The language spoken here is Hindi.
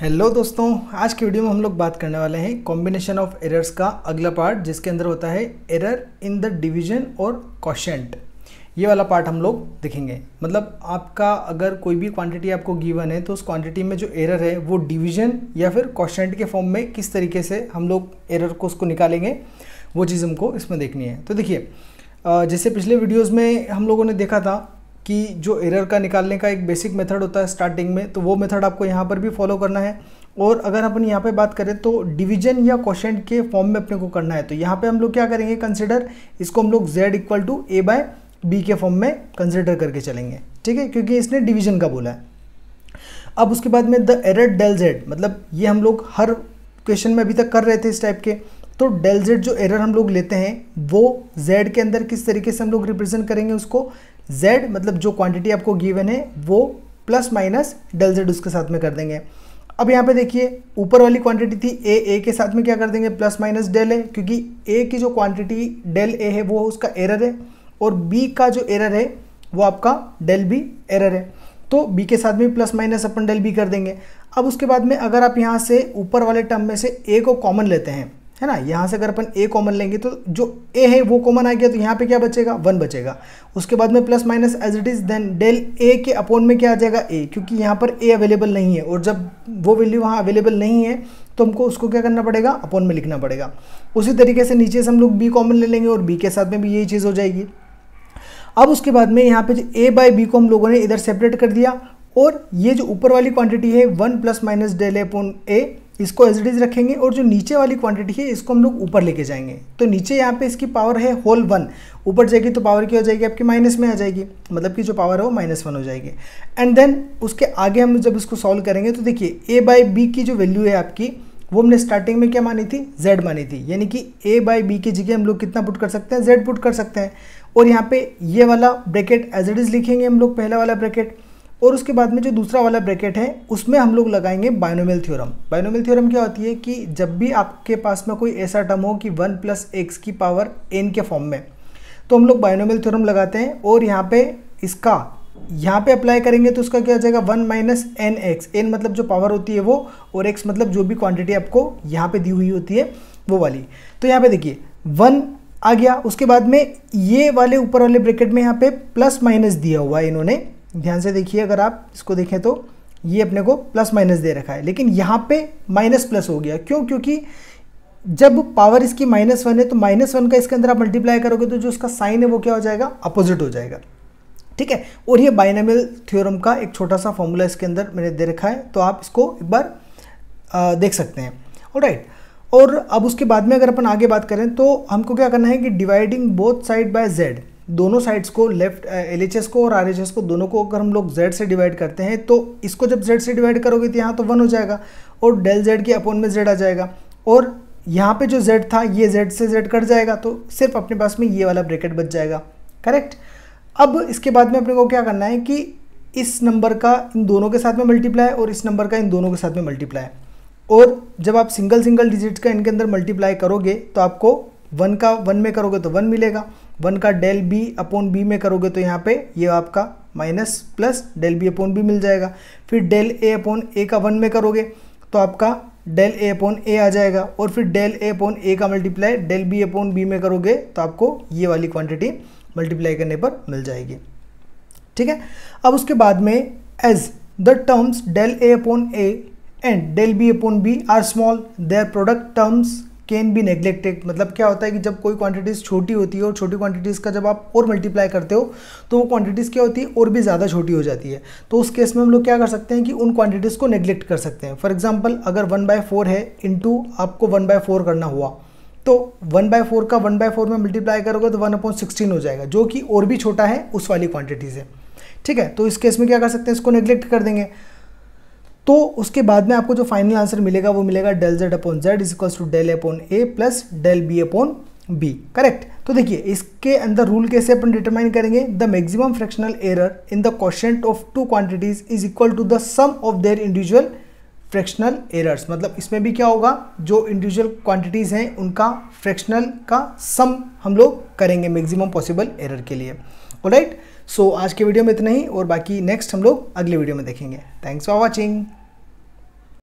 हेलो दोस्तों आज के वीडियो में हम लोग बात करने वाले हैं कॉम्बिनेशन ऑफ एरर्स का अगला पार्ट जिसके अंदर होता है एरर इन द डिवीजन और क्वेश्चेंट ये वाला पार्ट हम लोग देखेंगे मतलब आपका अगर कोई भी क्वांटिटी आपको गिवन है तो उस क्वांटिटी में जो एरर है वो डिवीजन या फिर क्वेश्चेंट के फॉर्म में किस तरीके से हम लोग एरर को उसको निकालेंगे वो चीज़ हमको इसमें देखनी है तो देखिए जैसे पिछले वीडियोज़ में हम लोगों ने देखा था कि जो एरर का निकालने का एक बेसिक मेथड होता है स्टार्टिंग में तो वो मेथड आपको यहाँ पर भी फॉलो करना है और अगर अपन यहाँ पे बात करें तो डिवीजन या क्वेश्चन के फॉर्म में अपने को करना है तो यहाँ पे हम लोग क्या करेंगे कंसिडर इसको हम लोग z equal to A by B के फॉर्म में कंसिडर करके चलेंगे ठीक है क्योंकि इसने डिवीजन का बोला है अब उसके बाद में द एरर डेल जेड मतलब ये हम लोग हर क्वेश्चन में अभी तक कर रहे थे इस टाइप के तो डेल जेड जो एरर हम लोग लेते हैं वो जेड के अंदर किस तरीके से हम लोग रिप्रेजेंट करेंगे उसको z मतलब जो क्वांटिटी आपको गिवन है वो प्लस माइनस डेल जेड उसके साथ में कर देंगे अब यहाँ पे देखिए ऊपर वाली क्वांटिटी थी ए ए के साथ में क्या कर देंगे प्लस माइनस डेल है क्योंकि ए की जो क्वांटिटी डेल ए है वो उसका एरर है और बी का जो एरर है वो आपका डेल बी एरर है तो बी के साथ में प्लस माइनस अपन डेल बी कर देंगे अब उसके बाद में अगर आप यहाँ से ऊपर वाले टर्म में से ए को कॉमन लेते हैं है ना यहाँ से अगर अपन ए कॉमन लेंगे तो जो ए है वो कॉमन आ गया तो यहाँ पे क्या बचेगा वन बचेगा उसके बाद में plus minus as it is then del A के अपोन में क्या आ जाएगा ए क्योंकि यहाँ पर ए अवेलेबल नहीं है और जब वो वैल्यू वहाँ अवेलेबल नहीं है तो हमको उसको क्या करना पड़ेगा अपोन में लिखना पड़ेगा उसी तरीके से नीचे से हम लोग बी कॉमन ले लेंगे और बी के साथ में भी यही चीज़ हो जाएगी अब उसके बाद में यहाँ पे जो ए बाई बी को हम लोगों ने इधर सेपरेट कर दिया और ये जो ऊपर वाली क्वांटिटी है one plus minus del upon A इसको एज इट इज़ रखेंगे और जो नीचे वाली क्वांटिटी है इसको हम लोग ऊपर लेके जाएंगे तो नीचे यहाँ पे इसकी पावर है होल वन ऊपर जाएगी तो पावर क्या हो जाएगी आपकी माइनस में आ जाएगी मतलब कि जो पावर है वो माइनस वन हो जाएगी एंड देन उसके आगे हम जब इसको सॉल्व करेंगे तो देखिए ए बाई बी की जो वैल्यू है आपकी वो हमने स्टार्टिंग में क्या मानी थी जेड मानी थी यानी कि ए बाई बी की जगह हम लोग कितना पुट कर सकते हैं जेड पुट कर सकते हैं और यहाँ पे ये वाला ब्रैकेट एज इट इज़ लिखेंगे हम लोग पहला वाला ब्रैकेट और उसके बाद में जो दूसरा वाला ब्रैकेट है उसमें हम लोग लगाएंगे बायनोमियल थ्योरम बायनोमियल थ्योरम क्या होती है कि जब भी आपके पास में कोई ऐसा टर्म हो कि वन प्लस एक्स की पावर एन के फॉर्म में तो हम लोग बायनोमियल थ्योरम लगाते हैं और यहाँ पे इसका यहाँ पे अप्लाई करेंगे तो उसका क्या हो जाएगा one minus N X N मतलब जो पावर होती है वो और एक्स मतलब जो भी क्वांटिटी आपको यहाँ पर दी हुई होती है वो वाली तो यहाँ पर देखिए वन आ गया उसके बाद में ये वाले ऊपर वाले ब्रैकेट में यहाँ पे प्लस माइनस दिया हुआ है इन्होंने ध्यान से देखिए अगर आप इसको देखें तो ये अपने को प्लस माइनस दे रखा है लेकिन यहाँ पे माइनस प्लस हो गया क्यों क्योंकि जब पावर इसकी माइनस वन है तो माइनस वन का इसके अंदर आप मल्टीप्लाई करोगे तो जो उसका साइन है वो क्या हो जाएगा अपोजिट हो जाएगा ठीक है और ये बाइनामिल थ्योरम का एक छोटा सा फॉर्मूला इसके अंदर मैंने दे रखा है तो आप इसको एक बार आ, देख सकते हैं राइट और अब उसके बाद में अगर अपन आगे बात करें तो हमको क्या करना है कि dividing both side by Z दोनों साइड्स को लेफ्ट एल uh, को और आर को दोनों को अगर हम लोग जेड से डिवाइड करते हैं तो इसको जब जेड से डिवाइड करोगे तो यहाँ तो वन हो जाएगा और डेल जेड के अपोन में जेड आ जाएगा और यहाँ पे जो जेड था ये जेड से जेड कट जाएगा तो सिर्फ अपने पास में ये वाला ब्रैकेट बच जाएगा करेक्ट अब इसके बाद में अपने को क्या करना है कि इस नंबर का इन दोनों के साथ में मल्टीप्लाई और इस नंबर का इन दोनों के साथ में मल्टीप्लाई और जब आप सिंगल सिंगल डिजिट का इनके अंदर मल्टीप्लाई करोगे तो आपको वन का वन में करोगे तो वन मिलेगा वन का डेल बी अपॉन बी में करोगे तो यहाँ पे ये आपका minus plus del B upon B मिल जाएगा फिर डेल ए अपॉन ए का वन में करोगे तो आपका डेल ए अपॉन ए आ जाएगा और फिर डेल ए अपॉन ए का multiply del B upon B में करोगे तो आपको ये वाली क्वांटिटी मल्टीप्लाई करने पर मिल जाएगी ठीक है अब उसके बाद में as the terms del A upon A and del B upon B are small their product terms can be neglected मतलब क्या होता है कि जब कोई क्वांटिटीज़ छोटी होती है और छोटी क्वांटिटीज़ का जब आप और मल्टीप्लाई करते हो तो वो क्वांटिटीज़ क्या होती है और भी ज़्यादा छोटी हो जाती है तो उस केस में हम लोग क्या कर सकते हैं कि उन क्वांटिटीज़ को नेग्लेक्ट कर सकते हैं फॉर एग्जाम्पल अगर वन बाय फोर है इंटू आपको वन बाय फोर करना हुआ तो वन बाय फोर का वन बाय फोर में मल्टीप्लाई करोगे तो वन अपॉइंट सिक्सटीन हो जाएगा जो कि और भी छोटा है उस वाली क्वांटिटी से ठीक है तो इस केस में क्या कर सकते हैं इसको नेग्लेक्ट कर देंगे तो उसके बाद में आपको जो फाइनल आंसर मिलेगा वो मिलेगा del z upon z is equals to del upon a plus del B upon b correct तो देखिए इसके अंदर रूल कैसे अपन डिटरमाइन करेंगे the maximum fractional error in the question of two quantities is equal to the sum of their individual fractional errors मतलब इसमें भी क्या होगा जो इंडिविजुअल क्वांटिटीज़ हैं उनका फ्रैक्शनल का सम हम लोग करेंगे मैक्सिमम पॉसिबल एरर के लिए राइट सो so, आज के वीडियो में इतना ही और बाकी नेक्स्ट हम लोग अगले वीडियो में देखेंगे थैंक्स फॉर वॉचिंग